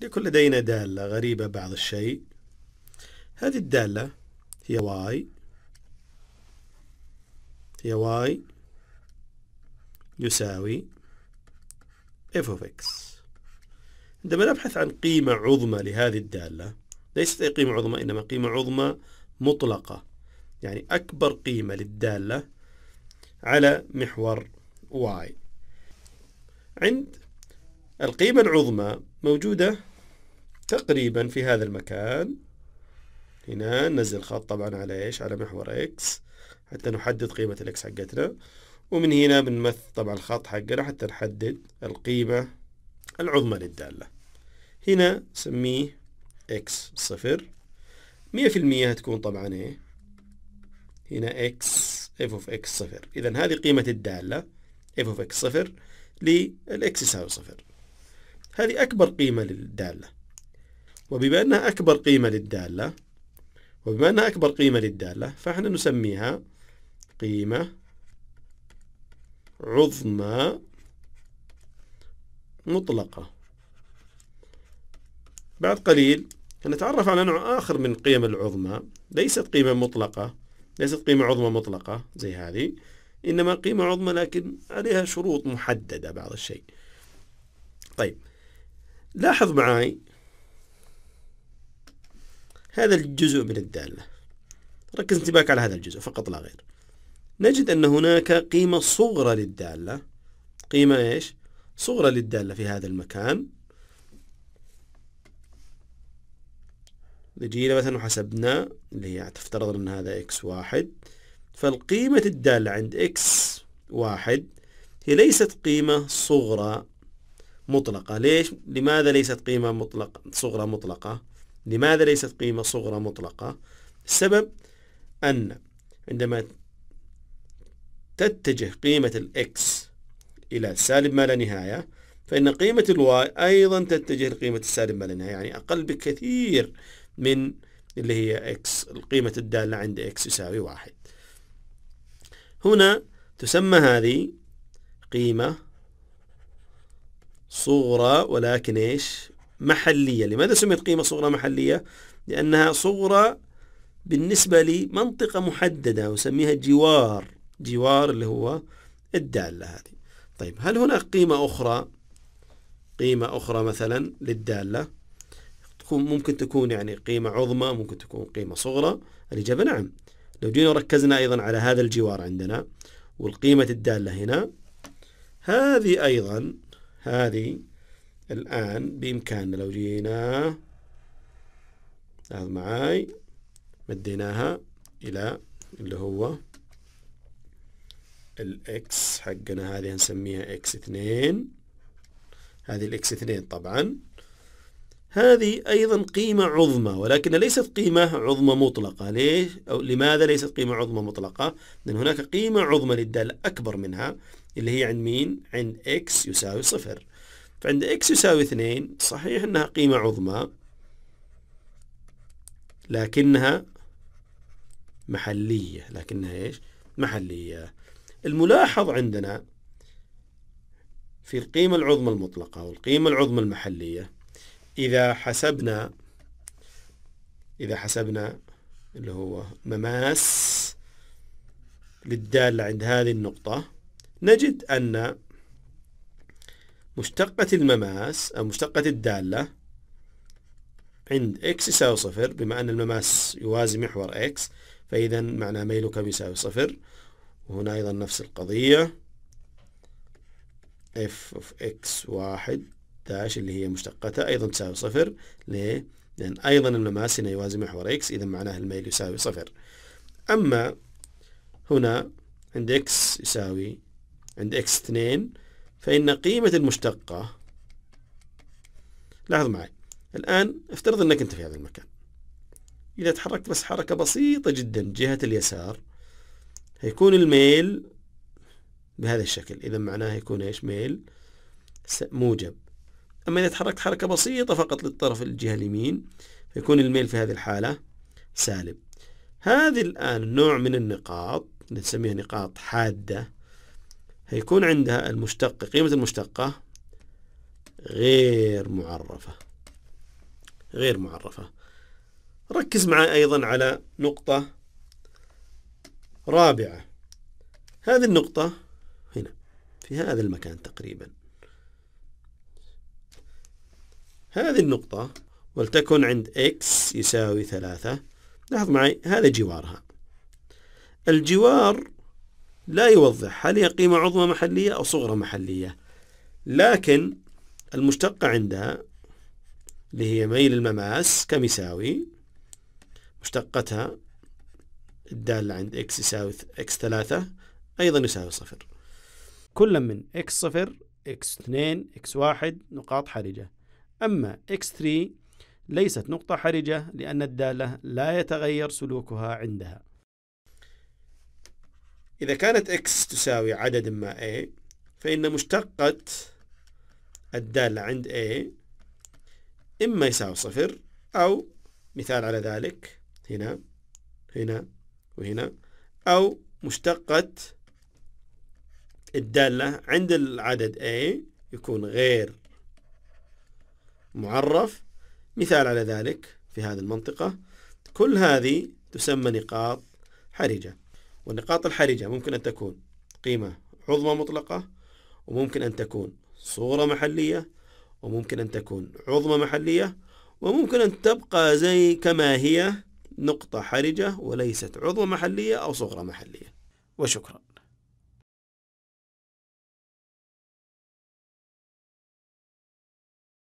لكل لدينا دالة غريبة بعض الشيء هذه الدالة هي y هي y يساوي f of x عندما نبحث عن قيمة عظمى لهذه الدالة ليست أي قيمة عظمى إنما قيمة عظمى مطلقة يعني أكبر قيمة للدالة على محور y عند القيمة العظمى موجودة تقريبا في هذا المكان هنا ننزل خط طبعا على ايش على محور اكس حتى نحدد قيمة الاكس حقتنا ومن هنا بنمثل طبعا الخط حقنا حتى نحدد القيمة العظمى للدالة هنا سميه اكس صفر مية في المية هتكون طبعا ايه هنا اكس اف اوف اكس صفر اذا هذه قيمة الدالة اف اوف اكس صفر للاكس يساوي صفر هذه أكبر قيمة للدالة وبما أنها أكبر قيمة للدالة وبما أنها أكبر قيمة للدالة فإحنا نسميها قيمة عظمى مطلقة بعد قليل نتعرف على نوع آخر من قيم العظمى ليست قيمة مطلقة ليست قيمة عظمى مطلقة زي هذه إنما قيمة عظمى لكن عليها شروط محددة بعض الشيء طيب لاحظ معاي هذا الجزء من الدالة ركز انتباهك على هذا الجزء فقط لا غير نجد أن هناك قيمة صغرى للدالة قيمة إيش؟ صغرى للدالة في هذا المكان جينا مثلا وحسبنا اللي هي تفترض أن هذا x واحد فالقيمة الدالة عند x واحد هي ليست قيمة صغرى مطلقة ليش لماذا ليست قيمة مطلقة صغرى مطلقة لماذا ليست قيمة صغرى مطلقة السبب أن عندما تتجه قيمة الإكس إلى سالب ما لا نهاية فإن قيمة الواي أيضا تتجه لقيمة السالب ما لا نهاية يعني أقل بكثير من اللي هي إكس القيمة الدالة عند إكس يساوي واحد هنا تسمى هذه قيمة صغرى ولكن ايش محلية لماذا سميت قيمة صغرى محلية لأنها صغرى بالنسبة لمنطقة محددة وسميها جوار جوار اللي هو الدالة هذه طيب هل هناك قيمة أخرى قيمة أخرى مثلا للدالة تكون ممكن تكون يعني قيمة عظمى ممكن تكون قيمة صغرى الإجابة نعم لو جينا وركزنا أيضا على هذا الجوار عندنا والقيمة الدالة هنا هذه أيضا هذه الآن بإمكاننا لو جينا لاحظ معاي مديناها إلى اللي هو الإكس حقنا هذه هنسميها إكس اثنين هذه الإكس اثنين طبعا هذه أيضا قيمة عظمى ولكن ليست قيمة عظمى مطلقة ليش؟ أو لماذا ليست قيمة عظمى مطلقة؟ لأن هناك قيمة عظمى للدالة أكبر منها اللي هي عند مين عند x يساوي صفر فعند x يساوي اثنين صحيح أنها قيمة عظمى لكنها محلية لكنها إيش محلية الملاحظ عندنا في القيمة العظمى المطلقة والقيمة العظمى المحلية إذا حسبنا إذا حسبنا اللي هو مماس للدالة عند هذه النقطة نجد أن مشتقة المماس أو مشتقة الدالة عند x يساوي صفر بما أن المماس يوازي محور x فإذا معنى ميلك يساوي صفر وهنا أيضا نفس القضية f of x واحد داش اللي هي مشتقتها أيضا تساوي صفر ليه؟ لأن أيضا المماس هنا يوازي محور x إذا معناه الميل يساوي صفر أما هنا عند x يساوي عند اكس 2 فإن قيمة المشتقة لاحظ معي الآن افترض أنك أنت في هذا المكان إذا تحركت بس حركة بسيطة جدا جهة اليسار هيكون الميل بهذا الشكل إذا معناه يكون إيش ميل موجب أما إذا تحركت حركة بسيطة فقط للطرف الجهة اليمين فيكون الميل في هذه الحالة سالب هذه الآن نوع من النقاط نسميها نقاط حادة هيكون عندها المشتق قيمة المشتقة غير معرفة غير معرفة ركز معي أيضا على نقطة رابعة هذه النقطة هنا في هذا المكان تقريبا هذه النقطة ولتكن عند x يساوي ثلاثة لاحظ معي هذا جوارها الجوار لا يوضح هل هي قيمة عظمى محلية أو صغرى محلية لكن المشتقة عندها اللي هي ميل المماس كم يساوي مشتقتها الدالة عند x يساوي x ثلاثة أيضا يساوي صفر كل من x صفر x 2 x 1 نقاط حرجة أما x 3 ليست نقطة حرجة لأن الدالة لا يتغير سلوكها عندها إذا كانت x تساوي عدد ما a فإن مشتقة الدالة عند a إما يساوي صفر أو مثال على ذلك هنا هنا وهنا أو مشتقة الدالة عند العدد a يكون غير معرف مثال على ذلك في هذه المنطقة كل هذه تسمى نقاط حرجة والنقاط الحرجة ممكن أن تكون قيمة عظمى مطلقة وممكن أن تكون صورة محلية وممكن أن تكون عظمى محلية وممكن أن تبقى زي كما هي نقطة حرجة وليست عظمى محلية أو صغرى محلية وشكرا